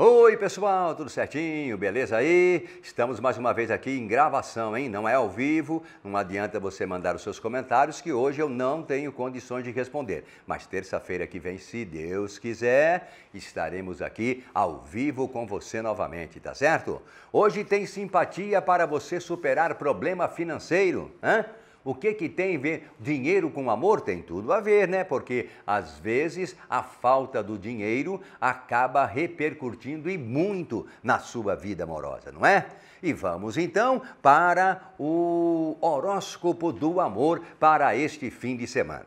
Oi, pessoal, tudo certinho? Beleza aí? Estamos mais uma vez aqui em gravação, hein? Não é ao vivo, não adianta você mandar os seus comentários que hoje eu não tenho condições de responder. Mas terça-feira que vem, se Deus quiser, estaremos aqui ao vivo com você novamente, tá certo? Hoje tem simpatia para você superar problema financeiro, hein? O que que tem a ver dinheiro com amor? Tem tudo a ver, né? Porque às vezes a falta do dinheiro acaba repercutindo e muito na sua vida amorosa, não é? E vamos então para o horóscopo do amor para este fim de semana.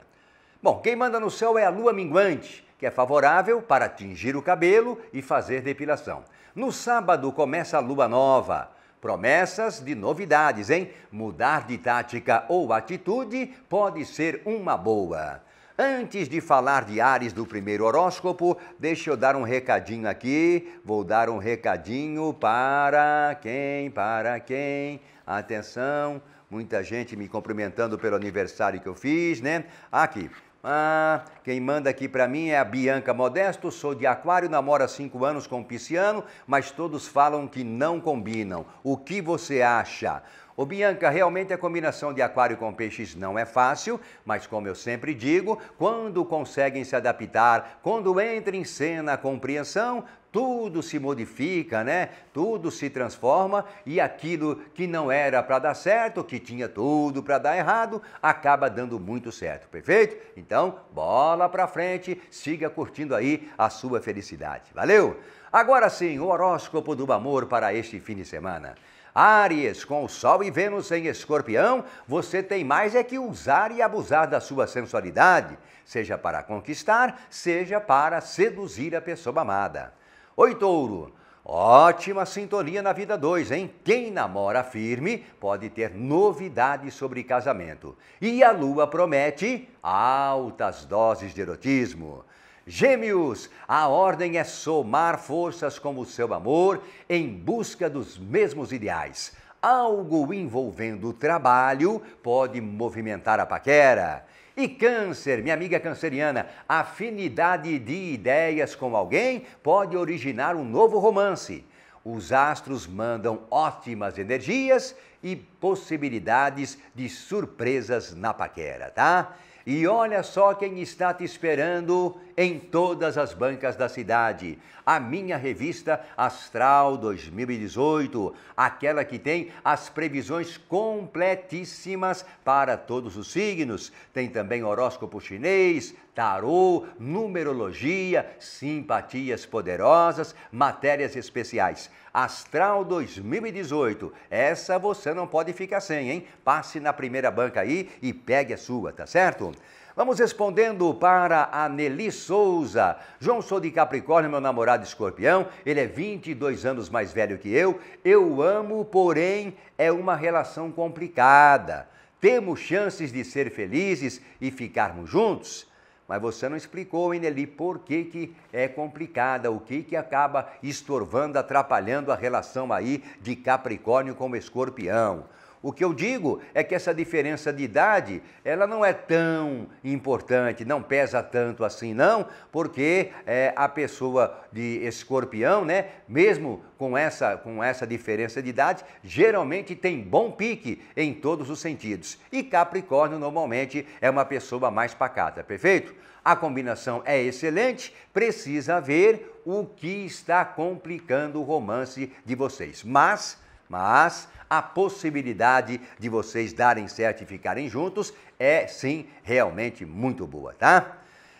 Bom, quem manda no céu é a lua minguante, que é favorável para tingir o cabelo e fazer depilação. No sábado começa a lua nova Promessas de novidades, hein? Mudar de tática ou atitude pode ser uma boa. Antes de falar de Ares do primeiro horóscopo, deixa eu dar um recadinho aqui. Vou dar um recadinho para quem? Para quem? Atenção, muita gente me cumprimentando pelo aniversário que eu fiz, né? Aqui. Ah, quem manda aqui para mim é a Bianca Modesto, sou de Aquário, namoro há cinco anos com um pisciano, mas todos falam que não combinam. O que você acha? Ô Bianca, realmente a combinação de aquário com peixes não é fácil, mas como eu sempre digo, quando conseguem se adaptar, quando entra em cena a compreensão, tudo se modifica, né? Tudo se transforma e aquilo que não era para dar certo, que tinha tudo para dar errado, acaba dando muito certo, perfeito? Então, bola para frente, siga curtindo aí a sua felicidade. Valeu? Agora sim, o horóscopo do amor para este fim de semana. Áries, com o Sol e Vênus em escorpião, você tem mais é que usar e abusar da sua sensualidade, seja para conquistar, seja para seduzir a pessoa amada. Oi, Touro! Ótima sintonia na vida 2, hein? Quem namora firme pode ter novidades sobre casamento. E a lua promete altas doses de erotismo. Gêmeos, a ordem é somar forças como o seu amor em busca dos mesmos ideais. Algo envolvendo o trabalho pode movimentar a paquera. E câncer, minha amiga canceriana, afinidade de ideias com alguém pode originar um novo romance. Os astros mandam ótimas energias e possibilidades de surpresas na paquera, tá? E olha só quem está te esperando em todas as bancas da cidade. A minha revista Astral 2018, aquela que tem as previsões completíssimas para todos os signos. Tem também horóscopo chinês, tarô, numerologia, simpatias poderosas, matérias especiais. Astral 2018. Essa você não pode ficar sem, hein? Passe na primeira banca aí e pegue a sua, tá certo? Vamos respondendo para a Nelly Souza. João, sou de Capricórnio, meu namorado escorpião. Ele é 22 anos mais velho que eu. Eu amo, porém é uma relação complicada. Temos chances de ser felizes e ficarmos juntos? Mas você não explicou, hein, Nelly, por que, que é complicada, o que, que acaba estorvando, atrapalhando a relação aí de Capricórnio com o escorpião. O que eu digo é que essa diferença de idade, ela não é tão importante, não pesa tanto assim não, porque é, a pessoa de escorpião, né, mesmo com essa, com essa diferença de idade, geralmente tem bom pique em todos os sentidos. E Capricórnio normalmente é uma pessoa mais pacata, perfeito? A combinação é excelente, precisa ver o que está complicando o romance de vocês. Mas, mas a possibilidade de vocês darem certo e ficarem juntos é sim realmente muito boa, tá?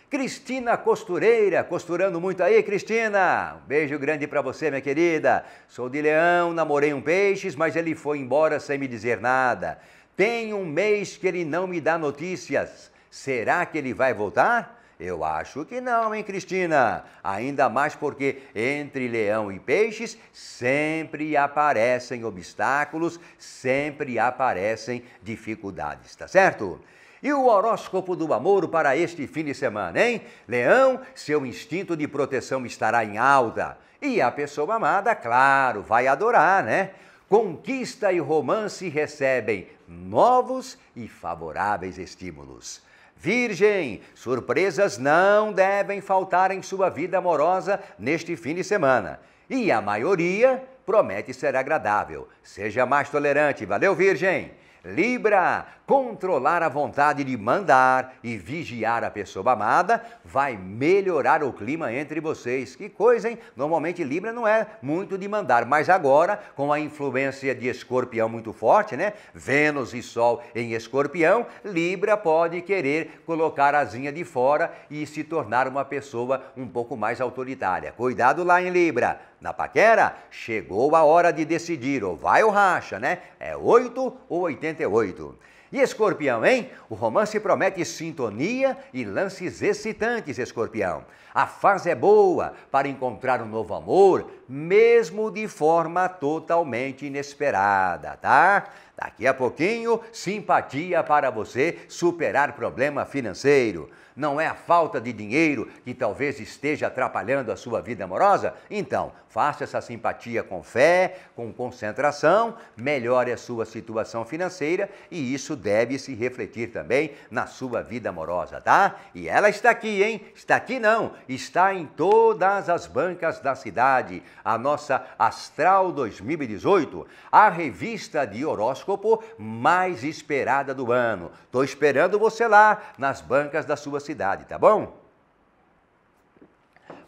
Cristina Costureira, costurando muito aí, Cristina. Um beijo grande para você, minha querida. Sou de leão, namorei um peixes, mas ele foi embora sem me dizer nada. Tem um mês que ele não me dá notícias. Será que ele vai voltar? Eu acho que não, hein, Cristina? Ainda mais porque entre leão e peixes sempre aparecem obstáculos, sempre aparecem dificuldades, tá certo? E o horóscopo do amor para este fim de semana, hein? Leão, seu instinto de proteção estará em alta. E a pessoa amada, claro, vai adorar, né? Conquista e romance recebem novos e favoráveis estímulos. Virgem, surpresas não devem faltar em sua vida amorosa neste fim de semana. E a maioria promete ser agradável. Seja mais tolerante. Valeu, Virgem! Libra, controlar a vontade de mandar e vigiar a pessoa amada vai melhorar o clima entre vocês. Que coisa, hein? Normalmente Libra não é muito de mandar, mas agora, com a influência de Escorpião muito forte, né? Vênus e Sol em Escorpião, Libra pode querer colocar a asinha de fora e se tornar uma pessoa um pouco mais autoritária. Cuidado lá em Libra. Na paquera, chegou a hora de decidir, ou vai ou racha, né? É 8 ou 88. E Escorpião, hein? O romance promete sintonia e lances excitantes, Escorpião. A fase é boa para encontrar um novo amor, mesmo de forma totalmente inesperada, tá? Daqui a pouquinho, simpatia para você superar problema financeiro. Não é a falta de dinheiro que talvez esteja atrapalhando a sua vida amorosa? Então, faça essa simpatia com fé, com concentração, melhore a sua situação financeira e isso deve se refletir também na sua vida amorosa, tá? E ela está aqui, hein? Está aqui não, está em todas as bancas da cidade a nossa Astral 2018, a revista de horóscopo mais esperada do ano. Tô esperando você lá nas bancas da sua cidade, tá bom?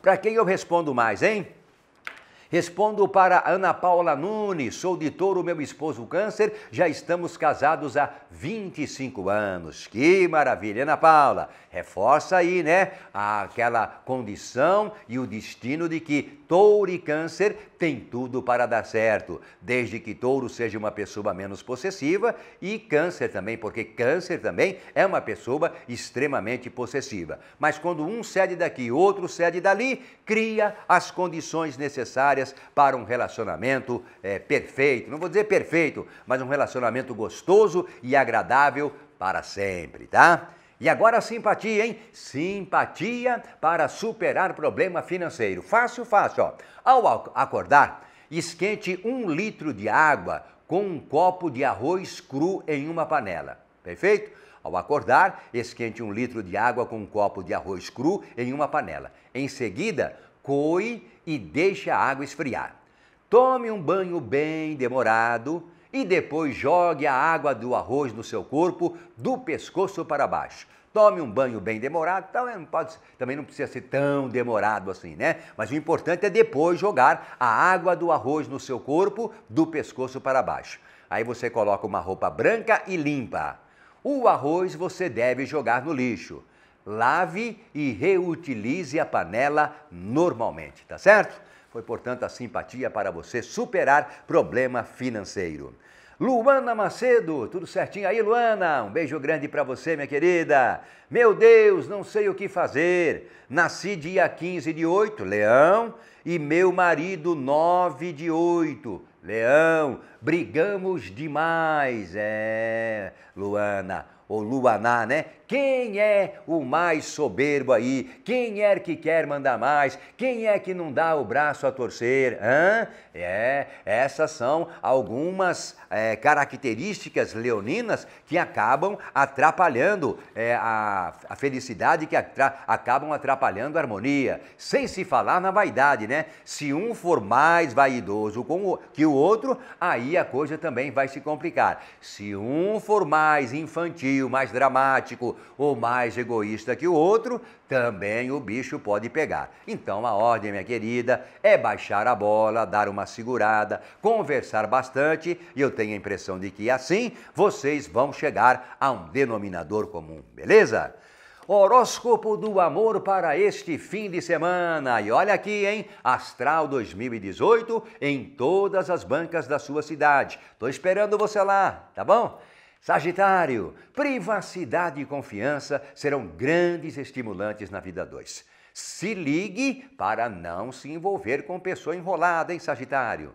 Para quem eu respondo mais, hein? Respondo para Ana Paula Nunes, sou de touro, meu esposo câncer, já estamos casados há 25 anos. Que maravilha, Ana Paula. Reforça aí, né, aquela condição e o destino de que touro e câncer tem tudo para dar certo, desde que touro seja uma pessoa menos possessiva e câncer também, porque câncer também é uma pessoa extremamente possessiva. Mas quando um cede daqui, outro cede dali, cria as condições necessárias necessárias para um relacionamento é, perfeito. Não vou dizer perfeito, mas um relacionamento gostoso e agradável para sempre, tá? E agora simpatia, hein? Simpatia para superar problema financeiro. Fácil, fácil, ó. Ao acordar, esquente um litro de água com um copo de arroz cru em uma panela. Perfeito? Ao acordar, esquente um litro de água com um copo de arroz cru em uma panela. Em seguida, coe e deixe a água esfriar. Tome um banho bem demorado e depois jogue a água do arroz no seu corpo, do pescoço para baixo. Tome um banho bem demorado, também não, pode, também não precisa ser tão demorado assim, né? Mas o importante é depois jogar a água do arroz no seu corpo, do pescoço para baixo. Aí você coloca uma roupa branca e limpa. O arroz você deve jogar no lixo lave e reutilize a panela normalmente, tá certo? Foi, portanto, a simpatia para você superar problema financeiro. Luana Macedo, tudo certinho aí, Luana? Um beijo grande para você, minha querida. Meu Deus, não sei o que fazer. Nasci dia 15 de 8, Leão, e meu marido 9 de 8. Leão, brigamos demais, é, Luana, ou Luaná, né? Quem é o mais soberbo aí? Quem é que quer mandar mais? Quem é que não dá o braço a torcer? Hã? É, essas são algumas é, características leoninas que acabam atrapalhando é, a, a, felicidade, que atra, acabam atrapalhando a harmonia. Sem se falar na vaidade, né? Se um for mais vaidoso o, que o outro, aí a coisa também vai se complicar. Se um for mais infantil, mais dramático, ou mais egoísta que o outro, também o bicho pode pegar. Então a ordem, minha querida, é baixar a bola, dar uma segurada, conversar bastante, e eu tenho a impressão de que assim vocês vão chegar a um denominador comum, beleza? Horóscopo do amor para este fim de semana. E olha aqui, hein? Astral 2018 em todas as bancas da sua cidade. Tô esperando você lá, tá bom? Sagitário, privacidade e confiança serão grandes estimulantes na vida 2. Se ligue para não se envolver com pessoa enrolada, hein, Sagitário?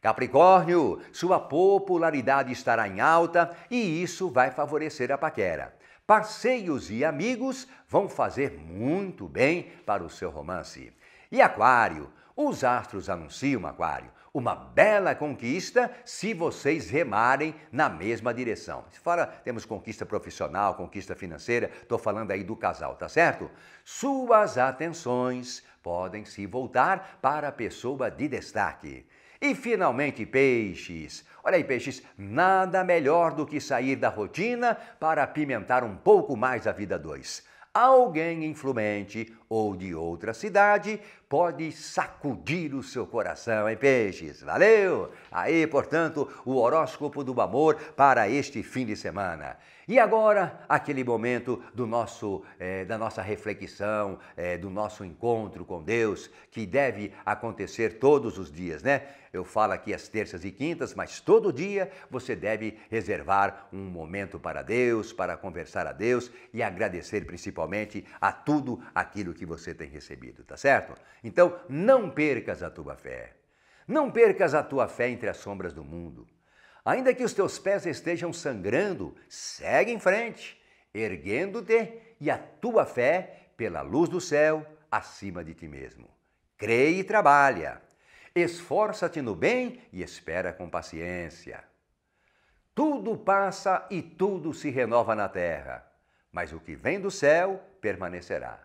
Capricórnio, sua popularidade estará em alta e isso vai favorecer a paquera. Passeios e amigos vão fazer muito bem para o seu romance. E Aquário, os astros anunciam, Aquário, uma bela conquista se vocês remarem na mesma direção. Se temos conquista profissional, conquista financeira, estou falando aí do casal, tá certo? Suas atenções podem se voltar para a pessoa de destaque. E finalmente, peixes. Olha aí, peixes, nada melhor do que sair da rotina para pimentar um pouco mais a vida dois. Alguém influente ou de outra cidade pode sacudir o seu coração, hein, peixes? Valeu! Aí, portanto, o horóscopo do amor para este fim de semana. E agora, aquele momento do nosso, eh, da nossa reflexão, eh, do nosso encontro com Deus, que deve acontecer todos os dias, né? Eu falo aqui as terças e quintas, mas todo dia você deve reservar um momento para Deus, para conversar a Deus e agradecer principalmente a tudo aquilo que você tem recebido, tá certo? Então, não percas a tua fé. Não percas a tua fé entre as sombras do mundo. Ainda que os teus pés estejam sangrando, segue em frente, erguendo-te e a tua fé pela luz do céu acima de ti mesmo. Crê e trabalha. Esforça-te no bem e espera com paciência. Tudo passa e tudo se renova na terra, mas o que vem do céu permanecerá.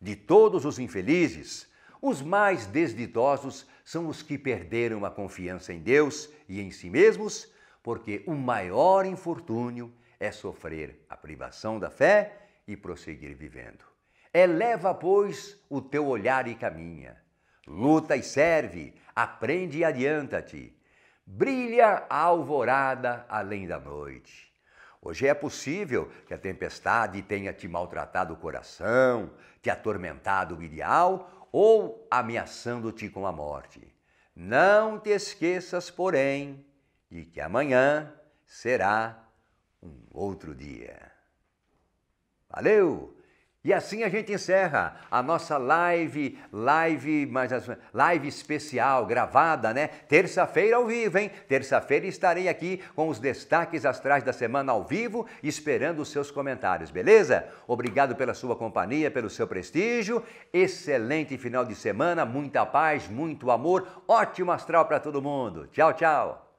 De todos os infelizes, os mais desditosos são os que perderam a confiança em Deus e em si mesmos, porque o maior infortúnio é sofrer a privação da fé e prosseguir vivendo. Eleva, pois, o teu olhar e caminha. Luta e serve, aprende e adianta-te. Brilha a alvorada além da noite. Hoje é possível que a tempestade tenha te maltratado o coração, te atormentado o ideal ou ameaçando-te com a morte. Não te esqueças, porém, de que amanhã será um outro dia. Valeu! E assim a gente encerra a nossa live, live, mas live especial gravada, né? Terça-feira ao vivo, hein? Terça-feira estarei aqui com os destaques astrais da semana ao vivo, esperando os seus comentários, beleza? Obrigado pela sua companhia, pelo seu prestígio. Excelente final de semana, muita paz, muito amor, ótimo astral para todo mundo. Tchau, tchau.